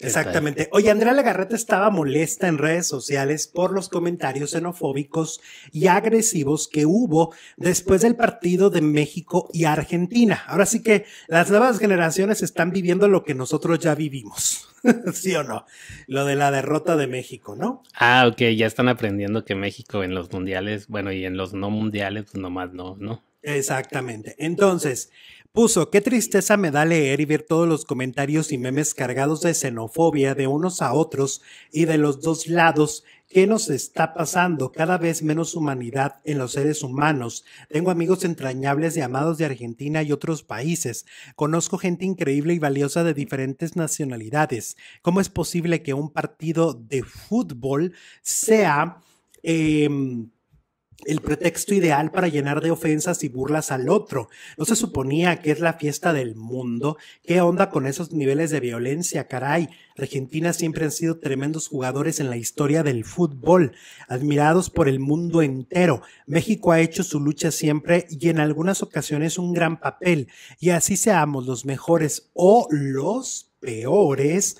Exactamente. Oye, Andrea Lagarreta estaba molesta en redes sociales por los comentarios xenofóbicos y agresivos que hubo después del partido de México y Argentina. Ahora sí que las nuevas generaciones están viviendo lo que nosotros ya vivimos. ¿Sí o no? Lo de la derrota de México, ¿no? Ah, ok, ya están aprendiendo que México en los mundiales, bueno, y en los no mundiales, pues nomás no, ¿no? Exactamente. Entonces, Puso, qué tristeza me da leer y ver todos los comentarios y memes cargados de xenofobia de unos a otros y de los dos lados. ¿Qué nos está pasando? Cada vez menos humanidad en los seres humanos. Tengo amigos entrañables y amados de Argentina y otros países. Conozco gente increíble y valiosa de diferentes nacionalidades. ¿Cómo es posible que un partido de fútbol sea... Eh, el pretexto ideal para llenar de ofensas y burlas al otro. No se suponía que es la fiesta del mundo. ¿Qué onda con esos niveles de violencia, caray? Argentina siempre han sido tremendos jugadores en la historia del fútbol, admirados por el mundo entero. México ha hecho su lucha siempre y en algunas ocasiones un gran papel, y así seamos los mejores o los peores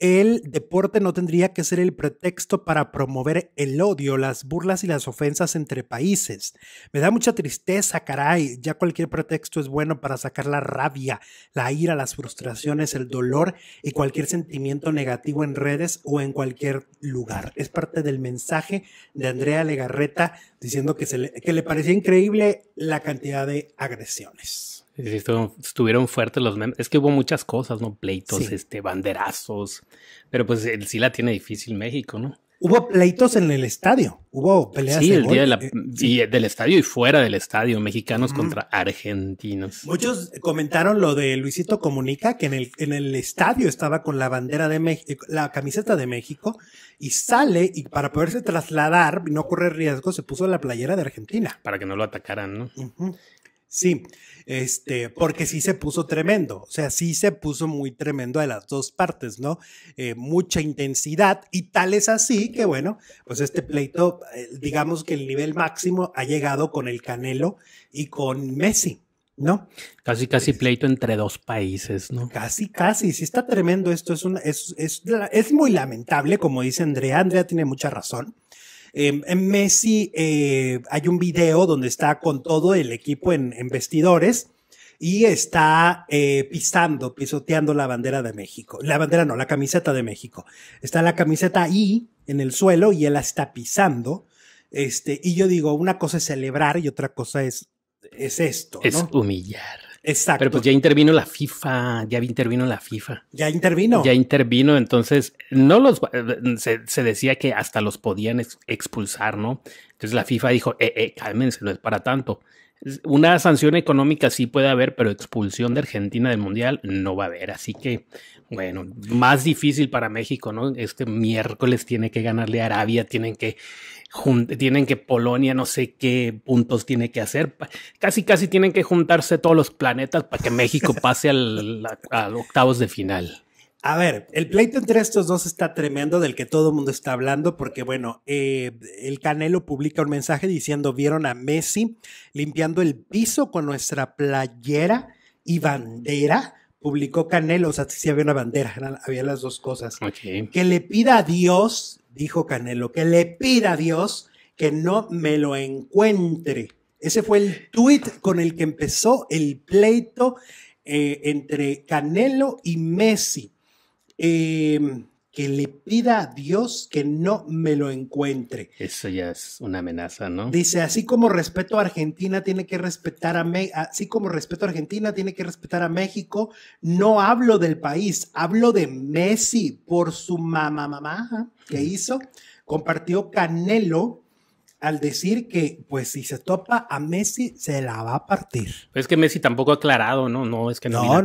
el deporte no tendría que ser el pretexto para promover el odio, las burlas y las ofensas entre países. Me da mucha tristeza, caray, ya cualquier pretexto es bueno para sacar la rabia, la ira, las frustraciones, el dolor y cualquier sentimiento negativo en redes o en cualquier lugar. Es parte del mensaje de Andrea Legarreta diciendo que, se que le parecía increíble la cantidad de agresiones estuvieron, fuertes los memes. Es que hubo muchas cosas, ¿no? Pleitos, este, banderazos. Pero pues sí la tiene difícil México, ¿no? Hubo pleitos en el estadio, hubo peleas. Sí, el día eh, del estadio y fuera del estadio, mexicanos contra argentinos. Muchos comentaron lo de Luisito Comunica, que en el, estadio estaba con la bandera de México, eh, la camiseta de México, y sale y para poderse trasladar y no correr riesgo, se puso la playera de Argentina. Para que no lo atacaran, ¿no? Sí, este, porque sí se puso tremendo, o sea, sí se puso muy tremendo de las dos partes, ¿no? Eh, mucha intensidad y tal es así que, bueno, pues este pleito, eh, digamos que el nivel máximo ha llegado con el Canelo y con Messi, ¿no? Casi, casi pleito entre dos países, ¿no? Casi, casi, sí está tremendo esto, es, es, es, es muy lamentable, como dice Andrea, Andrea tiene mucha razón. Em, en Messi eh, hay un video donde está con todo el equipo en, vestidores y está eh, pisando, pisoteando la bandera de México. La bandera no, la camiseta de México. Está la camiseta ahí en el suelo y él la está pisando. Este, y yo digo, una cosa es celebrar y otra cosa es, es esto. Es humillar. Exacto. Pero pues ya intervino la FIFA, ya intervino la FIFA. Ya intervino. Ya intervino, entonces no los se, decía que hasta los podían expulsar, ¿no? Entonces la FIFA dijo, eh, eh, cálmense, no es para tanto. Una sanción económica sí puede haber, pero expulsión de Argentina del Mundial no va a haber. Así que, bueno, más difícil para México, ¿no? Este miércoles tiene que ganarle a Arabia, tienen que, tienen que Polonia, no sé qué puntos tiene que hacer. Casi, casi tienen que juntarse todos los planetas para que México pase al, al octavos de final. A ver, el pleito entre estos dos está tremendo, del que todo el mundo está hablando, porque bueno, eh, el Canelo publica un mensaje diciendo, vieron a Messi limpiando el piso con nuestra playera y bandera. Publicó Canelo, o sea, sí había una bandera, había las dos cosas. Que le pida a Dios, dijo Canelo, que le pida a Dios que no me lo encuentre. Ese fue el tuit con el que empezó el pleito eh, entre Canelo y Messi. Em, que le pida a Dios que no me lo encuentre. Eso ya es una amenaza, ¿no? Dice, así como respeto a Argentina tiene que respetar a así como respeto a Argentina tiene que respetar a México, no hablo del país, hablo de Messi por su mamá mamá que mm. hizo, compartió Canelo al decir que, pues, si se topa a Messi, se la va a partir. Es que Messi tampoco ha aclarado, ¿no? No, es que no,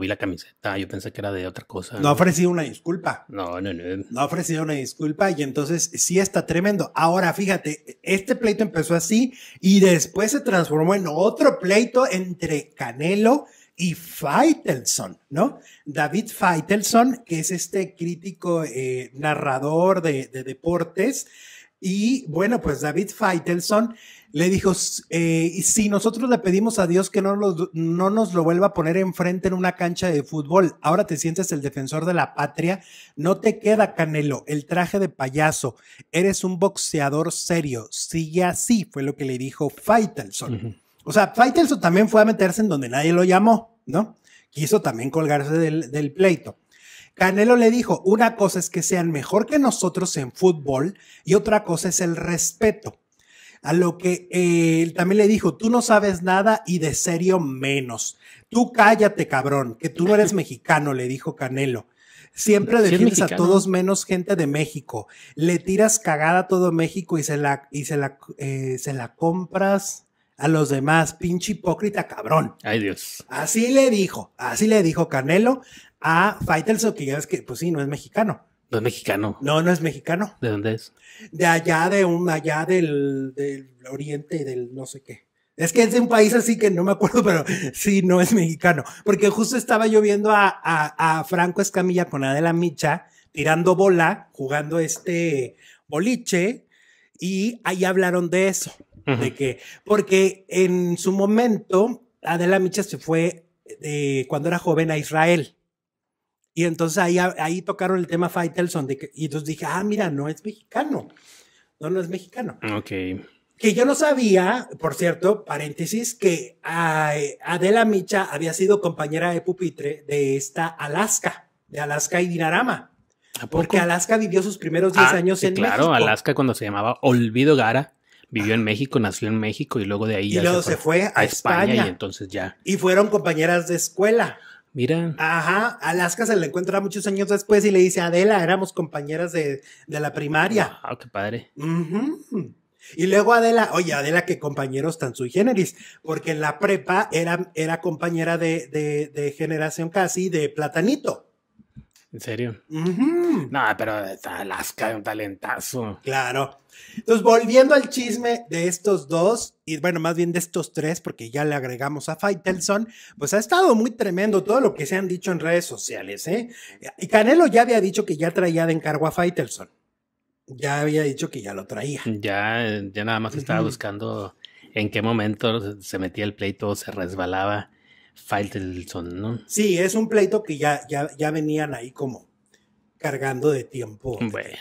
Vi, la camiseta, yo pensé que era de otra cosa. No, ha ofrecido una disculpa. No, no, no. No ha ofrecido una disculpa y entonces sí está tremendo. Ahora, fíjate, este pleito empezó así y después se transformó en otro pleito entre Canelo y Faitelson, ¿no? David Faitelson, que es este crítico eh, narrador de deportes, y bueno, pues David Feitelson le dijo, eh, si nosotros le pedimos a Dios que no, no nos lo vuelva a poner enfrente en una cancha de fútbol, ahora te sientes el defensor de la patria, no te queda, Canelo, el traje de payaso, eres un boxeador serio, sigue así, fue lo que le dijo Faitelson. O sea, Faitelson también fue a meterse en donde nadie lo llamó, ¿no? Quiso también colgarse del pleito. Canelo le dijo, una cosa es que sean mejor que nosotros en fútbol y otra cosa es el respeto. A lo que eh, él también le dijo, tú no sabes nada y de serio menos. Tú cállate, cabrón, que tú no eres mexicano, le dijo Canelo. Siempre defiendes a todos menos gente de México. Le tiras cagada a todo México y se la, y se la, eh, se la compras a los demás, pinche hipócrita cabrón. Ay Dios. Así le dijo, así le dijo Canelo a Fighter ves que pues sí, no es mexicano. No es mexicano. No, no es mexicano. ¿De dónde es? De allá, de un, allá del, del oriente, del no sé qué. Es que es de un país así que no me acuerdo, pero sí, no es mexicano. Porque justo estaba yo viendo a, a, Franco Escamilla con Adela Micha tirando bola, jugando este boliche, y ahí hablaron de eso. De que, porque en su momento, Adela Micha se fue de cuando era joven a Israel. Y entonces ahí, ahí tocaron el tema Faitelson. De y entonces dije, ah, mira, no es mexicano. No, no es mexicano. Ok. Que yo no sabía, por cierto, paréntesis, que Adela Micha había sido compañera de pupitre de esta Alaska, de Alaska y Dinarama. porque Alaska vivió sus primeros 10 ah, años en claro, México. Claro, Alaska cuando se llamaba Olvido Gara vivió en ah. México, nació en México y luego de ahí y luego se, fue, a, España, España, y entonces ya. Y fueron compañeras de escuela. Mira. Ajá, Alaska se le encuentra muchos años después y le dice, Adela, éramos compañeras de, la primaria. qué padre. Y luego Adela, oye, Adela, qué compañeros tan sui generis, porque en la prepa era, era compañera de, de generación casi de Platanito. ¿En serio? No, pero Alaska es un talentazo. Claro. Entonces, volviendo al chisme de estos dos, y bueno, más bien de estos tres, porque ya le agregamos a Faitelson, pues ha estado muy tremendo todo lo que se han dicho en redes sociales, ¿eh? Y Canelo ya había dicho que ya traía de encargo a Faitelson. Ya había dicho que ya lo traía. Ya, ya nada más estaba buscando en qué momento se metía el pleito, se resbalaba son, ¿no? Sí, es un pleito que ya, ya, ya venían ahí como cargando de tiempo. Bueno.